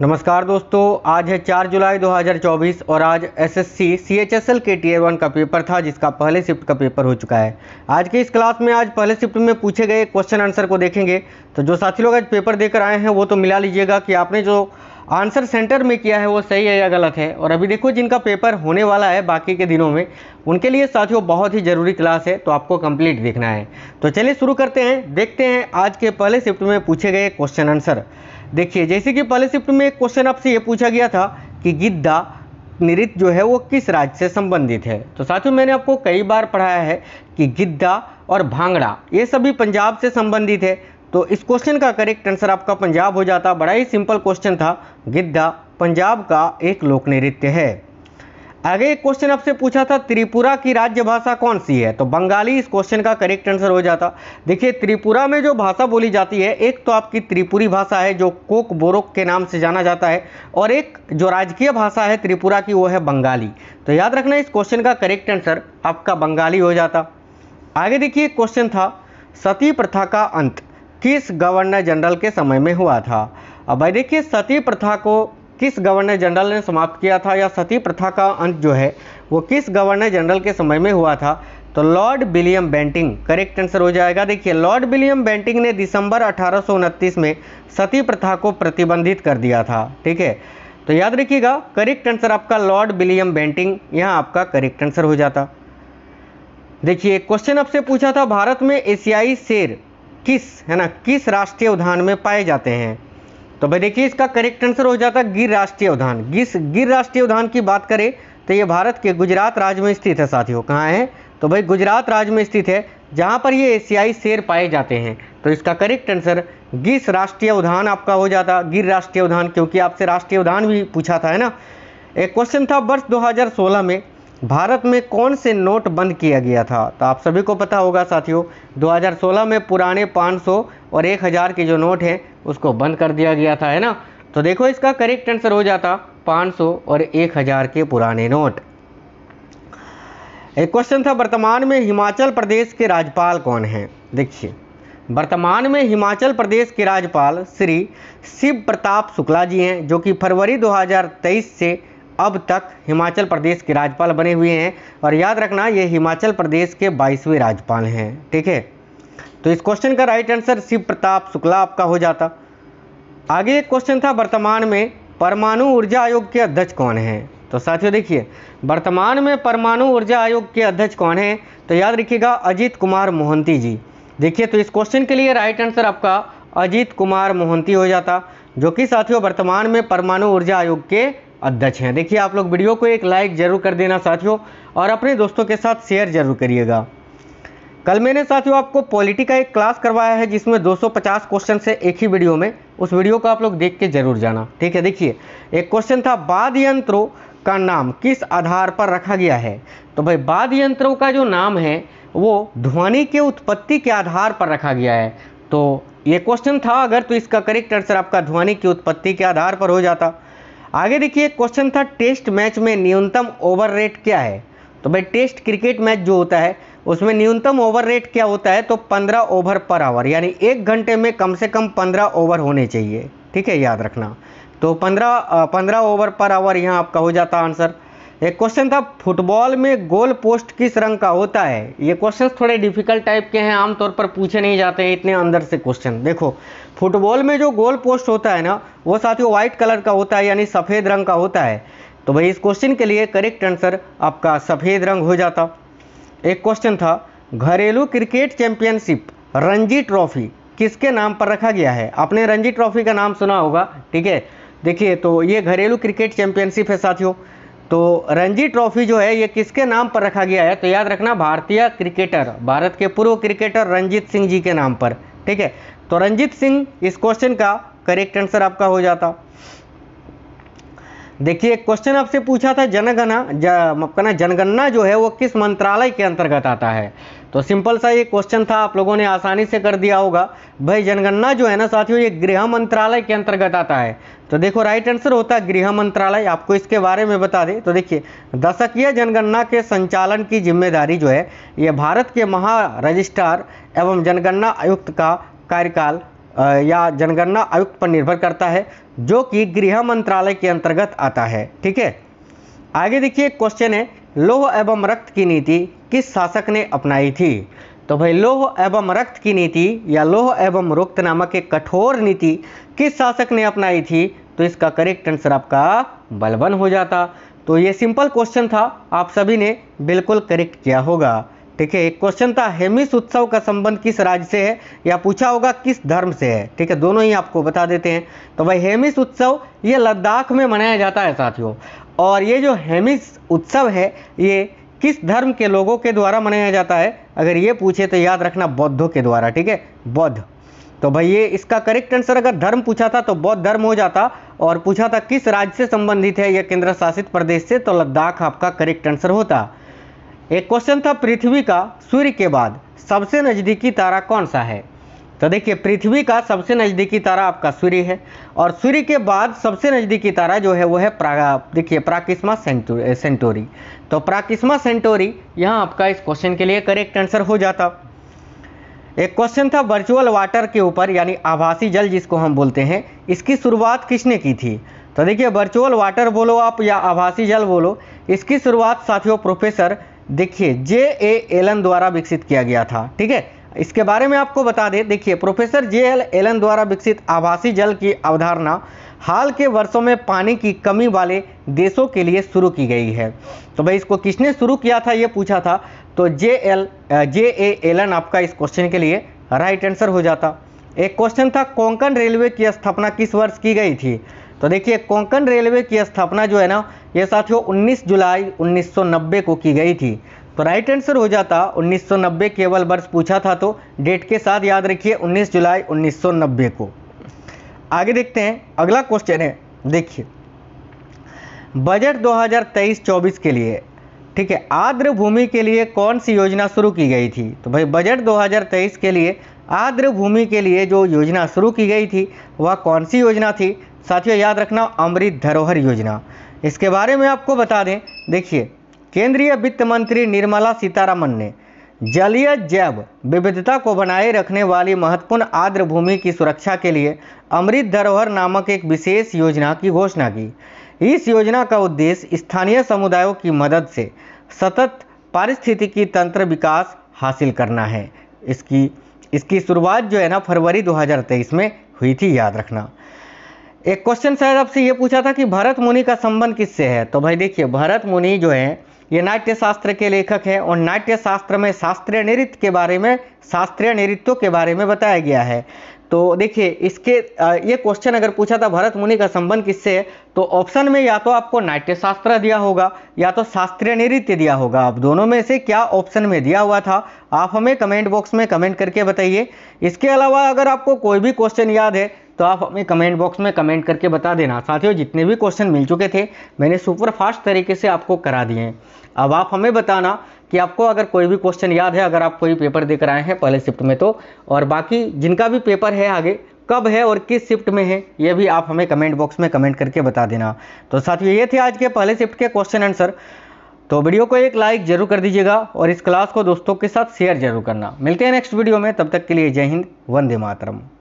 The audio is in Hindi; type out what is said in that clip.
नमस्कार दोस्तों आज है 4 जुलाई 2024 और आज एसएससी सीएचएसएल के टीयर वन का पेपर था जिसका पहले शिफ्ट का पेपर हो चुका है आज के इस क्लास में आज पहले शिफ्ट में पूछे गए क्वेश्चन आंसर को देखेंगे तो जो साथी लोग आज पेपर देकर आए हैं वो तो मिला लीजिएगा कि आपने जो आंसर सेंटर में किया है वो सही है या गलत है और अभी देखो जिनका पेपर होने वाला है बाकी के दिनों में उनके लिए साथियों बहुत ही ज़रूरी क्लास है तो आपको कंप्लीट देखना है तो चलिए शुरू करते हैं देखते हैं आज के पहले शिफ्ट में पूछे गए क्वेश्चन आंसर देखिए जैसे कि पहले शिफ्ट में एक क्वेश्चन आपसे ये पूछा गया था कि गिद्धा नृत्य जो है वो किस राज्य से संबंधित है तो साथियों मैंने आपको कई बार पढ़ाया है कि गिद्धा और भांगड़ा ये सभी पंजाब से संबंधित है तो इस क्वेश्चन का करेक्ट आंसर आपका पंजाब हो जाता बड़ा ही सिंपल क्वेश्चन था गिद्धा पंजाब का एक लोक नृत्य है आगे एक क्वेश्चन आपसे पूछा था त्रिपुरा की राज्य भाषा कौन सी है तो बंगाली इस क्वेश्चन का करेक्ट आंसर हो जाता देखिए त्रिपुरा में जो भाषा बोली जाती है एक तो आपकी त्रिपुरी भाषा है जो कोक बोरोक के नाम से जाना जाता है और एक जो राजकीय भाषा है त्रिपुरा की वो है बंगाली तो याद रखना इस क्वेश्चन का करेक्ट आंसर आपका बंगाली हो जाता आगे देखिए एक क्वेश्चन था सती प्रथा का अंत किस गवर्नर जनरल के समय में हुआ था अब भाई देखिए सती प्रथा को किस गवर्नर जनरल ने समाप्त किया था या सती प्रथा का अंत जो है वो किस गवर्नर जनरल के समय में हुआ था तो Lord William Bentinck correct answer हो जाएगा देखिए लॉर्ड विलियम बेंटिंग ने दिसंबर अठारह में सती प्रथा को प्रतिबंधित कर दिया था ठीक है तो याद रखिएगा करेक्ट आंसर आपका लॉर्ड विलियम बेंटिंग यहाँ आपका करेक्ट आंसर हो जाता देखिए क्वेश्चन आपसे पूछा था भारत में एशियाई शेर किस है ना किस राष्ट्रीय उद्यान में पाए जाते हैं तो भाई देखिए इसका करेक्ट आंसर हो जाता है गिर राष्ट्रीय उद्यान गिर गिर राष्ट्रीय उद्यान की बात करें तो ये भारत के गुजरात राज्य में स्थित है साथियों कहाँ है तो भाई गुजरात राज्य में स्थित है जहाँ पर ये एशियाई शेर पाए जाते हैं तो इसका करेक्ट आंसर गिस राष्ट्रीय उद्यान आपका हो जाता गिर राष्ट्रीय उद्यान क्योंकि आपसे राष्ट्रीय उद्यान भी पूछा था है ना एक क्वेश्चन था वर्ष दो में भारत में कौन से नोट बंद किया गया था तो आप सभी को पता होगा साथियों 2016 में पुराने 500 और 1000 के जो नोट हैं उसको बंद कर दिया गया था है ना तो देखो इसका करेक्ट आंसर हो जाता 500 और 1000 के पुराने नोट एक क्वेश्चन था वर्तमान में हिमाचल प्रदेश के राज्यपाल कौन हैं देखिए वर्तमान में हिमाचल प्रदेश के राज्यपाल श्री शिव प्रताप शुक्ला जी हैं जो कि फरवरी 2023 से अब तक हिमाचल प्रदेश के राज्यपाल बने हुए हैं और याद रखना ये हिमाचल प्रदेश के बाईसवें राज्यपाल हैं ठीक है तो इस क्वेश्चन का राइट आंसर शिव प्रताप शुक्ला आपका हो जाता आगे एक क्वेश्चन था वर्तमान में परमाणु ऊर्जा आयोग के अध्यक्ष कौन हैं तो साथियों देखिए वर्तमान में परमाणु ऊर्जा आयोग के अध्यक्ष कौन हैं तो याद रखिएगा अजीत कुमार मोहंती जी देखिए तो इस क्वेश्चन के लिए राइट आंसर आपका अजीत कुमार मोहंती हो जाता जो कि साथियों वर्तमान में परमाणु ऊर्जा आयोग के अध्यक्ष हैं देखिए आप लोग वीडियो को एक लाइक जरूर कर देना साथियों और अपने दोस्तों के साथ शेयर जरूर करिएगा कल मैंने साथियों आपको पॉलिटी का एक क्लास करवाया है जिसमें 250 क्वेश्चन है एक ही वीडियो में उस वीडियो को आप लोग देख के जरूर जाना ठीक है देखिए एक क्वेश्चन था बाद यंत्रों का नाम किस आधार पर रखा गया है तो भाई बाद यंत्रों का जो नाम है वो ध्वनि के उत्पत्ति के आधार पर रखा गया है तो ये क्वेश्चन था अगर तो इसका करेक्ट आंसर आपका ध्वनि की उत्पत्ति के आधार पर हो जाता आगे देखिए क्वेश्चन था टेस्ट मैच में न्यूनतम ओवर रेट क्या है तो भाई टेस्ट क्रिकेट मैच जो होता है उसमें न्यूनतम ओवर रेट क्या होता है तो 15 ओवर पर आवर यानी एक घंटे में कम से कम 15 ओवर होने चाहिए ठीक है याद रखना तो 15 पंद्रह ओवर पर आवर यहाँ आपका हो जाता आंसर एक क्वेश्चन था फुटबॉल में गोल पोस्ट किस रंग का होता है ये क्वेश्चन थोड़े डिफिकल्ट टाइप के हैं आमतौर पर पूछे नहीं जाते हैं इतने अंदर से क्वेश्चन देखो फुटबॉल में जो गोल पोस्ट होता है ना वो साथियों व्हाइट कलर का होता है यानी सफ़ेद रंग का होता है तो भाई इस क्वेश्चन के लिए करेक्ट आंसर आपका सफ़ेद रंग हो जाता एक क्वेश्चन था घरेलू क्रिकेट चैंपियनशिप रणजी ट्रॉफी किसके नाम पर रखा गया है आपने रणजी ट्रॉफी का नाम सुना होगा ठीक है देखिए तो ये घरेलू क्रिकेट चैंपियनशिप है साथियों तो रणजी ट्रॉफी जो है ये किसके नाम पर रखा गया है तो याद रखना भारतीय क्रिकेटर भारत के पूर्व क्रिकेटर रंजीत सिंह जी के नाम पर ठीक है तो रंजीत सिंह इस क्वेश्चन का करेक्ट आंसर आपका हो जाता देखिए क्वेश्चन आपसे पूछा था जनगणना अपना जनगणना जो है वो किस मंत्रालय के अंतर्गत आता है तो सिंपल सा ये क्वेश्चन था आप लोगों ने आसानी से कर दिया होगा भाई जनगणना जो है ना साथियों ये गृह मंत्रालय के अंतर्गत आता है तो देखो राइट आंसर होता है गृह मंत्रालय आपको इसके बारे में बता दें तो देखिए दशकीय जनगणना के संचालन की जिम्मेदारी जो है ये भारत के महारजिस्ट्रार एवं जनगणना आयुक्त का कार्यकाल या जनगणना आयुक्त पर निर्भर करता है जो कि गृह मंत्रालय के अंतर्गत आता है ठीक है आगे देखिए क्वेश्चन है लोह एवं रक्त की नीति किस शासक ने अपनाई थी तो भाई लोह एवं रक्त की नीति या लोह एवं रोक्त नामक एक कठोर नीति किस शासक ने अपनाई थी तो इसका करेक्ट आंसर आपका बलबन हो जाता तो ये सिंपल क्वेश्चन था आप सभी ने बिल्कुल करेक्ट किया होगा ठीक है एक क्वेश्चन था हेमिस उत्सव का संबंध किस राज्य से है या पूछा होगा किस धर्म से है ठीक है दोनों ही आपको बता देते हैं तो भाई हेमिस उत्सव ये लद्दाख में मनाया जाता है साथियों और ये जो हेमिस उत्सव है ये किस धर्म के लोगों के द्वारा मनाया जाता है अगर ये पूछे तो याद रखना बौद्धों के द्वारा ठीक है बौद्ध तो भाई ये इसका करेक्ट आंसर अगर धर्म पूछा था तो बौद्ध धर्म हो जाता और पूछा था किस राज्य से संबंधित है या केंद्र शासित प्रदेश से तो लद्दाख आपका करेक्ट आंसर होता एक क्वेश्चन था पृथ्वी का सूर्य के बाद सबसे नज़दीकी तारा कौन सा है तो देखिए पृथ्वी का सबसे नज़दीकी तारा आपका सूर्य है और सूर्य के बाद सबसे नज़दीकी तारा जो है वो है प्रा देखिए प्राकिस्मा सेंटोरी सेंटोरी तो प्राकिस्मा सेंटोरी यहाँ आपका इस क्वेश्चन के लिए करेक्ट आंसर हो जाता एक क्वेश्चन था वर्चुअल वाटर के ऊपर यानी आभासी जल जिसको हम बोलते हैं इसकी शुरुआत किसने की थी तो देखिए वर्चुअल वाटर बोलो आप या आभासी जल बोलो इसकी शुरुआत साथियों प्रोफेसर देखिए जे ए एलन द्वारा विकसित किया गया था ठीक है इसके बारे में आपको बता दें देखिए प्रोफेसर जे एल एलन द्वारा विकसित आभासी जल की अवधारणा हाल के वर्षों में पानी की कमी वाले देशों के लिए शुरू की गई है तो भाई इसको किसने शुरू किया था ये पूछा था तो जे एल जे ए एलन आपका इस क्वेश्चन के लिए राइट आंसर हो जाता एक क्वेश्चन था कोंकण रेलवे की स्थापना किस वर्ष की गई थी तो देखिए कोंकण रेलवे की स्थापना जो है ना ये साथियों 19 जुलाई 1990 को की गई थी तो राइट आंसर हो जाता 1990 केवल वर्ष पूछा था तो डेट के साथ याद रखिए 19 जुलाई 1990 को आगे देखते हैं अगला क्वेश्चन है देखिए बजट 2023-24 के लिए ठीक है आर्द्र भूमि के लिए कौन सी योजना शुरू की गई थी तो भाई बजट 2023 के लिए आर्द्र भूमि के लिए जो योजना शुरू की गई थी वह कौन सी योजना थी साथियों याद रखना अमृत धरोहर योजना इसके बारे में आपको बता दें देखिए केंद्रीय वित्त मंत्री निर्मला सीतारामन ने जलीय जैव विविधता को बनाए रखने वाली महत्वपूर्ण आर्द्र भूमि की सुरक्षा के लिए अमृत धरोहर नामक एक विशेष योजना की घोषणा की इस योजना का उद्देश्य स्थानीय समुदायों की मदद से सतत पारिस्थितिकी तंत्र विकास हासिल करना है इसकी इसकी शुरुआत जो है ना फरवरी 2023 में हुई थी याद रखना एक क्वेश्चन शायद आपसे ये पूछा था कि भरत मुनि का संबंध किससे है तो भाई देखिए भरत मुनि जो है ये नाट्य शास्त्र के लेखक हैं और नाट्य शास्त्र में शास्त्रीय नृत्य के बारे में शास्त्रीय नृत्यों के बारे में बताया गया है तो देखिए इसके ये क्वेश्चन अगर पूछा था भरत मुनि का संबंध किससे है तो ऑप्शन में या तो आपको नाट्य शास्त्र दिया होगा या तो शास्त्रीय नृत्य दिया होगा आप दोनों में से क्या ऑप्शन में दिया हुआ था आप हमें कमेंट बॉक्स में कमेंट करके बताइए इसके अलावा अगर आपको कोई भी क्वेश्चन याद है तो आप हमें कमेंट बॉक्स में कमेंट करके बता देना साथियों जितने भी क्वेश्चन मिल चुके थे मैंने सुपर फास्ट तरीके से आपको करा दिए हैं अब आप हमें बताना कि आपको अगर कोई भी क्वेश्चन याद है अगर आप कोई पेपर देकर आए हैं पहले शिफ्ट में तो और बाकी जिनका भी पेपर है आगे कब है और किस शिफ्ट में है ये भी आप हमें कमेंट बॉक्स में कमेंट करके बता देना तो साथियों ये थे आज के पहले शिफ्ट के क्वेश्चन आंसर तो वीडियो को एक लाइक जरूर कर दीजिएगा और इस क्लास को दोस्तों के साथ शेयर जरूर करना मिलते हैं नेक्स्ट वीडियो में तब तक के लिए जय हिंद वंदे मातरम